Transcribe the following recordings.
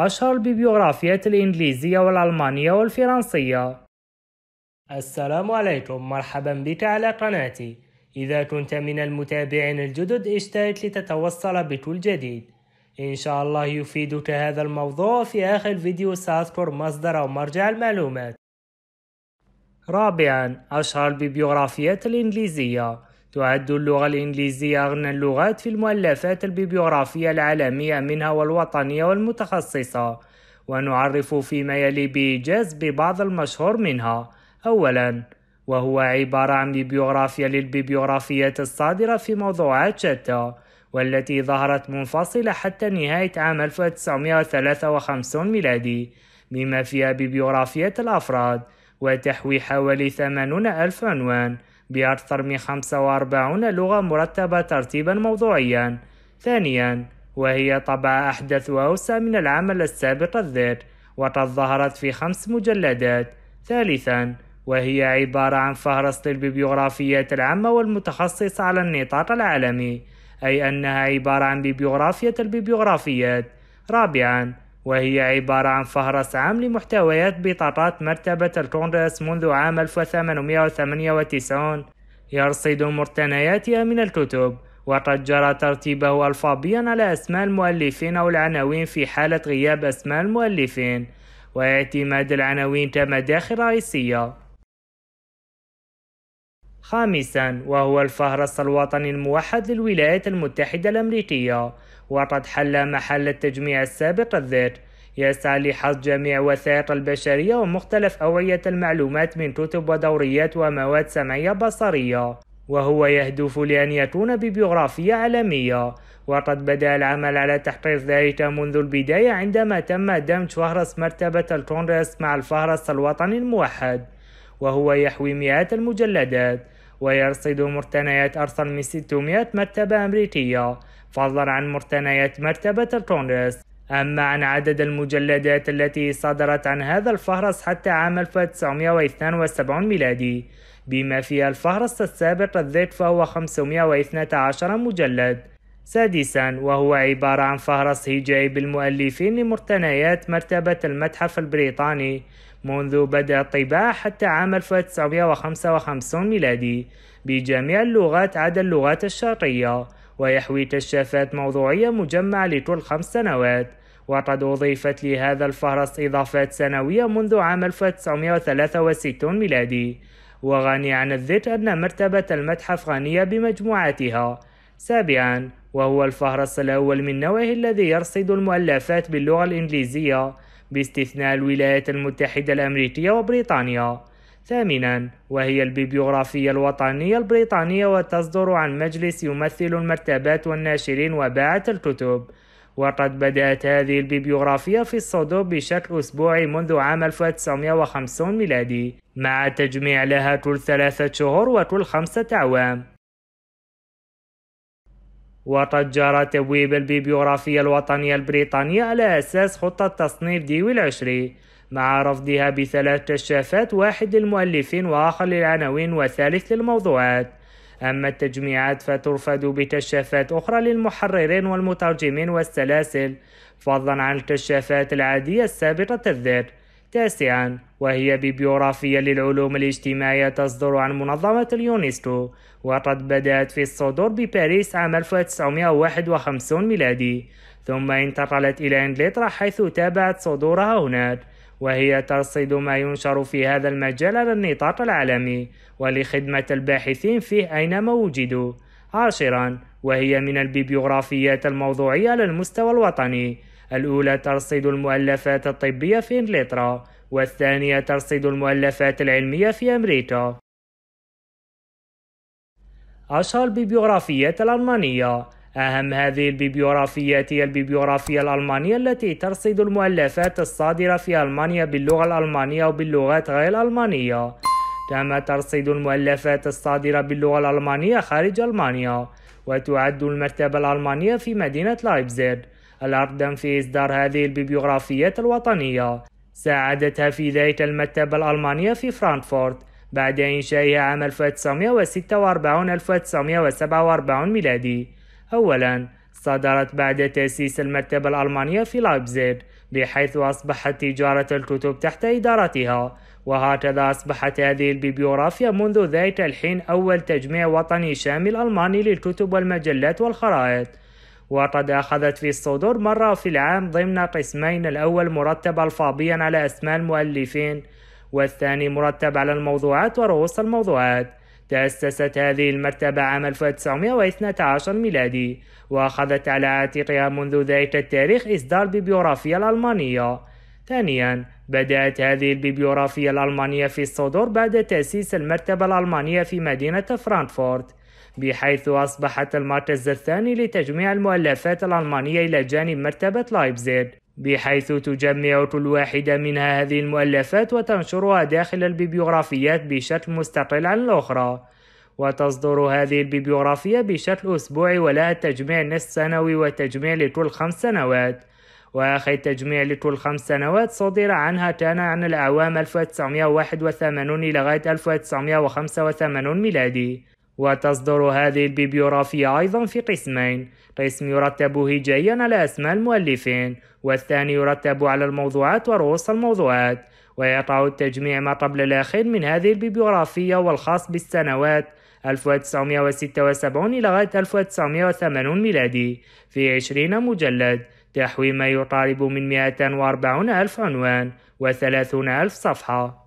أشهر ببيوغرافية الإنجليزية والألمانية والفرنسية السلام عليكم مرحبا بك على قناتي إذا كنت من المتابعين الجدد اشترك لتتوصل بكل جديد إن شاء الله يفيدك هذا الموضوع في آخر فيديو سأذكر مصدر أو مرجع المعلومات رابعا أشهر ببيوغرافية الإنجليزية تعد اللغة الإنجليزية أغنى اللغات في المؤلفات البيبيوغرافية العالمية منها والوطنية والمتخصصة ونعرف فيما يلي بإيجاز ببعض المشهور منها أولا وهو عبارة عن بيبيوغرافيا للبيبيوغرافيات الصادرة في موضوعات شتى والتي ظهرت منفصلة حتى نهاية عام 1953 ميلادي بما فيها بيبيوغرافيات الأفراد وتحوي حوالي 80 ألف عنوان بأكثر من 45 لغة مرتبة ترتيبا موضوعيا ثانيا وهي طبع أحدث وأوسع من العمل السابق الذات وقد ظهرت في خمس مجلدات ثالثا وهي عبارة عن فهرس للبيبيوغرافيات العامة والمتخصص على النطاق العالمي أي أنها عبارة عن بيبيوغرافية البيبيوغرافيات رابعا وهي عبارة عن فهرس عام لمحتويات بطاقات مرتبة الكونغرس منذ عام 1898 يرصد مقتنياتها من الكتب وقد جرى ترتيبه ألفابيا على أسماء المؤلفين أو العناوين في حالة غياب أسماء المؤلفين واعتماد العناوين كمداخل رئيسية خامسا وهو الفهرس الوطني الموحد للولايات المتحدة الأمريكية وقد حل محل التجميع السابق الذات يسعى لحصد جميع وثائق البشرية ومختلف أوعية المعلومات من كتب ودوريات ومواد سمعية بصرية وهو يهدف لأن يكون ببيوغرافية عالمية وقد بدأ العمل على تحقيق ذلك منذ البداية عندما تم دمج فهرس مرتبة الكونغرس مع الفهرس الوطني الموحد وهو يحوي مئات المجلدات ويرصد مرتنيات أكثر من 600 مرتبة أمريكية فضلا عن مرتنيات مرتبة الكونغرس أما عن عدد المجلدات التي صدرت عن هذا الفهرس حتى عام 1972 ميلادي بما في الفهرس السابق الذات فهو 512 مجلد سادسا وهو عبارة عن فهرس هجائي بالمؤلفين لمرتنيات مرتبة المتحف البريطاني منذ بدء الطباعة حتى عام 1955 ميلادي بجميع اللغات عدا اللغات الشرقية ويحوي كشافات موضوعية مجمع لكل خمس سنوات وقد أضيفت لهذا الفهرس إضافات سنوية منذ عام 1963 ميلادي وغني عن الذكر أن مرتبة المتحف غنية بمجموعاتها سابعا وهو الفهرس الأول من نوعه الذي يرصد المؤلفات باللغة الإنجليزية باستثناء الولايات المتحدة الأمريكية وبريطانيا ثامنا وهي البيبيوغرافية الوطنية البريطانية وتصدر عن مجلس يمثل المكتبات والناشرين وباعة الكتب وقد بدأت هذه البيبيوغرافية في الصدور بشكل أسبوعي منذ عام 1950 ميلادي مع تجميع لها كل ثلاثة شهور وكل خمسة أعوام وقد جرى تبويب البيبيوغرافية الوطنية البريطانية على أساس خطة تصنيف ديوي العشري مع رفضها بثلاث كشافات واحد للمؤلفين وآخر للعناوين وثالث للموضوعات أما التجميعات فترفض بكشافات أخرى للمحررين والمترجمين والسلاسل فضلا عن الكشافات العادية السابقة الذات تاسعا وهي ببيوغرافية للعلوم الاجتماعية تصدر عن منظمة اليونسكو وقد بدأت في الصدور بباريس عام 1951 ميلادي ثم انتقلت إلى إنجلترا حيث تابعت صدورها هناك وهي ترصد ما ينشر في هذا المجال على النطاق العالمي ولخدمة الباحثين فيه أينما وجدوا عاشرا وهي من البيبيوغرافيات الموضوعية على المستوى الوطني الأولى ترصد المؤلفات الطبية في إنجلترا والثانية ترصد المؤلفات العلمية في أمريكا أشهر البيبيوغرافيات الألمانية أهم هذه البيبيوغرافيات هي الببيوغرافية الألمانية التي ترصد المؤلفات الصادرة في ألمانيا باللغة الألمانية وباللغات غير الألمانية كما ترصد المؤلفات الصادرة باللغة الألمانية خارج ألمانيا وتعد المكتبة الألمانية في مدينة لايبزيغ الأقدم في إصدار هذه الببيوغرافيات الوطنية ساعدتها في ذلك المكتبة الألمانية في فرانكفورت بعد إنشائها عام 1946 1947 ميلادي أولاً، صدرت بعد تأسيس المكتبة الألمانية في لايبزيغ، بحيث أصبحت تجارة الكتب تحت إدارتها، وهكذا أصبحت هذه البيبيوغرافيا منذ ذلك الحين أول تجميع وطني شامل ألماني للكتب والمجلات والخرائط. وقد أخذت في الصدور مرة في العام ضمن قسمين الأول مرتب ألفابيا على أسماء المؤلفين والثاني مرتب على الموضوعات ورؤوس الموضوعات تأسست هذه المرتبة عام 1912 ميلادي وأخذت على عاتقها منذ ذلك التاريخ إصدار بيبيوغرافية الألمانية ثانيا بدأت هذه البيبيوغرافية الألمانية في الصدور بعد تأسيس المرتبة الألمانية في مدينة فرانكفورت بحيث أصبحت المركز الثاني لتجميع المؤلفات الألمانية إلى جانب مرتبة لايبزيغ بحيث تجمع كل واحدة من هذه المؤلفات وتنشرها داخل البيبيوغرافيات بشكل مستقل عن الأخرى وتصدر هذه البيبيوغرافية بشكل أسبوعي ولها تجميع نصف سنوي وتجميع لكل خمس سنوات وآخر تجميع لكل خمس سنوات صدر عنها كان عن الأعوام 1981 لغاية 1985 ميلادي وتصدر هذه البيبيوغرافيا أيضا في قسمين قسم يرتب هجائيا على أسماء المؤلفين والثاني يرتب على الموضوعات ورؤوس الموضوعات ويقع التجميع ما قبل الأخير من هذه البيبيوغرافية والخاص بالسنوات 1976 إلى غاية 1980 ميلادي في 20 مجلد تحوي ما يقارب من 240 ألف عنوان و30 ألف صفحة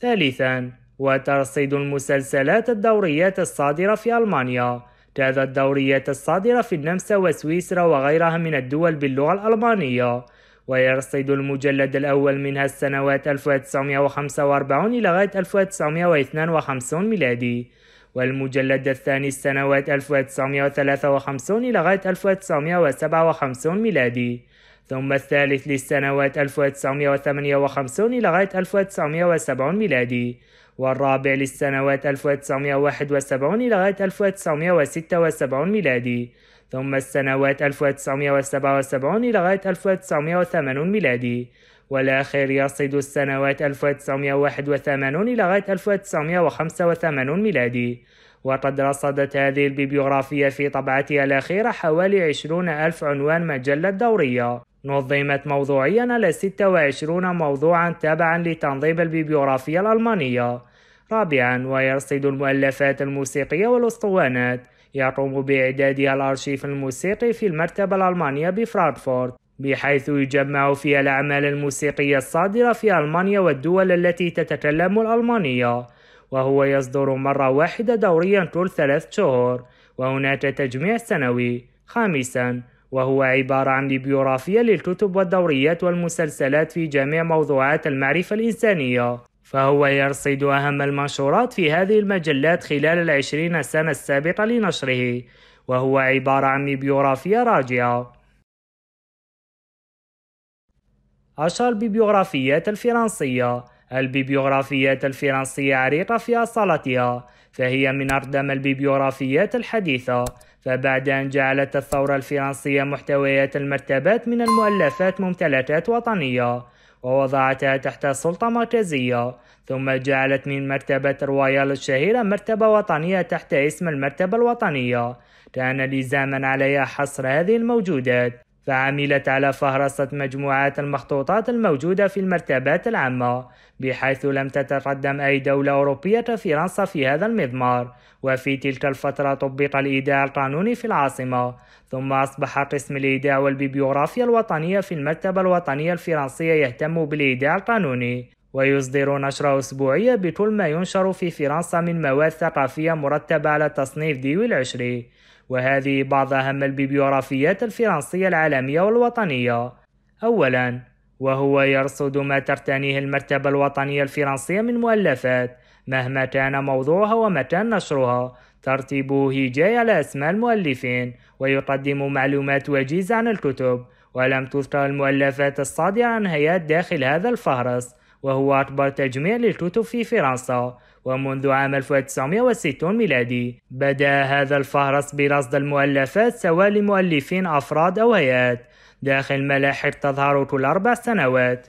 ثالثاً وترصيد المسلسلات الدوريات الصادرة في ألمانيا تأذى الدوريات الصادرة في النمسا وسويسرا وغيرها من الدول باللغة الألمانية ويرصد المجلد الأول منها السنوات 1945 إلى غاية 1952 ميلادي والمجلد الثاني السنوات 1953 إلى غاية 1957 ميلادي ثم الثالث للسنوات 1958 لغاية 1970 ميلادي والرابع للسنوات 1971 لغاية 1976 ميلادي ثم السنوات 1977 لغاية 1980 ميلادي والآخر يصيد السنوات 1981 لغاية 1985 ميلادي وقد رصدت هذه البيبيوغرافية في طبعتها الأخيرة حوالي 20 ألف عنوان مجلة دورية نظمت موضوعيا على 26 موضوعا تابعا لتنظيم البيبيوغرافية الألمانية رابعا ويرصد المؤلفات الموسيقية والأسطوانات يقوم بإعدادها الأرشيف الموسيقي في المرتبة الألمانية بفرانكفورت بحيث يجمع فيها الأعمال الموسيقية الصادرة في ألمانيا والدول التي تتكلم الألمانية وهو يصدر مرة واحدة دوريا كل ثلاث شهور وهناك تجميع سنوي خامسا وهو عبارة عن بيوغرافية للكتب والدوريات والمسلسلات في جميع موضوعات المعرفة الإنسانية فهو يرصد أهم المنشورات في هذه المجلات خلال العشرين سنة السابقة لنشره وهو عبارة عن بيوغرافية راجعة أشهر بيبيوغرافيات الفرنسية البيبيوغرافيات الفرنسية عريقة في أصالتها فهي من أقدم البيبيوغرافيات الحديثة فبعد أن جعلت الثورة الفرنسية محتويات المرتبات من المؤلفات ممتلكات وطنية ووضعتها تحت سلطة مركزية ثم جعلت من مرتبة رويال الشهيرة مرتبة وطنية تحت اسم المرتبة الوطنية كان لزاما عليها حصر هذه الموجودات فعملت على فهرسة مجموعات المخطوطات الموجودة في المرتبات العامة بحيث لم تتقدم أي دولة أوروبية فرنسا في هذا المضمار وفي تلك الفترة طبق الإيداع القانوني في العاصمة ثم أصبح قسم الإيداع والبيبيوغرافيا الوطنية في المكتبة الوطنية الفرنسية يهتم بالإيداع القانوني ويصدر نشرة أسبوعية بكل ما ينشر في فرنسا من مواد ثقافية مرتبة على تصنيف ديوي العشري وهذه بعض أهم الببيوغرافيات الفرنسية العالمية والوطنية أولا وهو يرصد ما ترتنيه المرتبة الوطنية الفرنسية من مؤلفات مهما كان موضوعها ومتى نشرها ترتيبه هجاء على أسماء المؤلفين ويقدم معلومات وجيزة عن الكتب ولم تذكر المؤلفات الصادرة عن هيئات داخل هذا الفهرس وهو أكبر تجميع للكتب في فرنسا ومنذ عام 1960 ميلادي بدا هذا الفهرس برصد المؤلفات سواء لمؤلفين أفراد أو هيئات داخل ملاحق تظهر كل أربع سنوات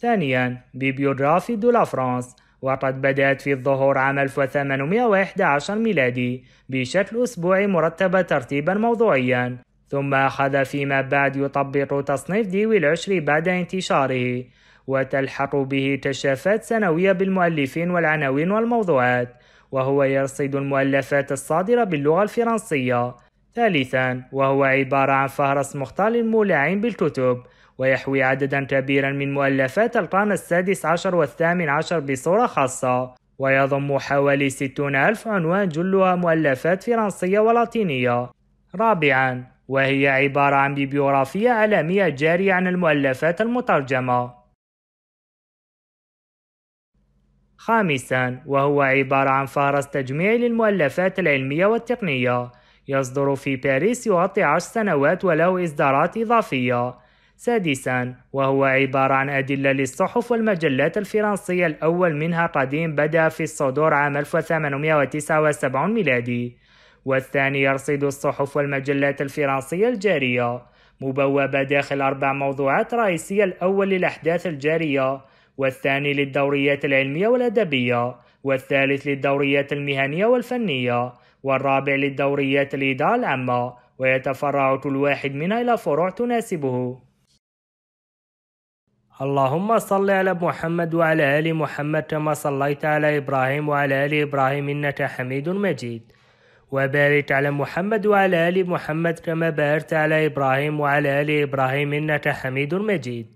ثانيا بيبيوغرافي دو لا فرانس وقد بدأت في الظهور عام 1811 ميلادي بشكل أسبوعي مرتب ترتيبا موضوعيا ثم أخذ فيما بعد يطبق تصنيف ديوي العشر بعد انتشاره وتلحق به كشافات سنوية بالمؤلفين والعناوين والموضوعات وهو يرصد المؤلفات الصادرة باللغة الفرنسية ثالثا وهو عبارة عن فهرس مختار للمولعين بالكتب ويحوي عددا كبيرا من مؤلفات القرن السادس عشر والثامن عشر بصورة خاصة ويضم حوالي ستون ألف عنوان جلها مؤلفات فرنسية ولاتينية رابعا وهي عبارة عن بيبيوغرافية عالمية جارية عن المؤلفات المترجمة خامسا وهو عبارة عن فهرس تجميعي للمؤلفات العلمية والتقنية يصدر في باريس يغطي عشر سنوات وله إصدارات إضافية سادسا وهو عبارة عن أدلة للصحف والمجلات الفرنسية الأول منها قديم بدأ في الصدور عام 1879 ميلادي والثاني يرصد الصحف والمجلات الفرنسية الجارية مبوبة داخل أربع موضوعات رئيسية الأول للأحداث الجارية والثاني للدوريات العلمية والأدبية والثالث للدوريات المهنية والفنية والرابع للدوريات الإدارة العامة ويتفرع كل واحد منها إلى فروع تناسبه اللهم صل على محمد وعلى آل محمد كما صليت على إبراهيم وعلى آل إبراهيم إنك حميد مجيد وبارك على محمد وعلى آل محمد كما باركت على إبراهيم وعلى آل إبراهيم إنك حميد مجيد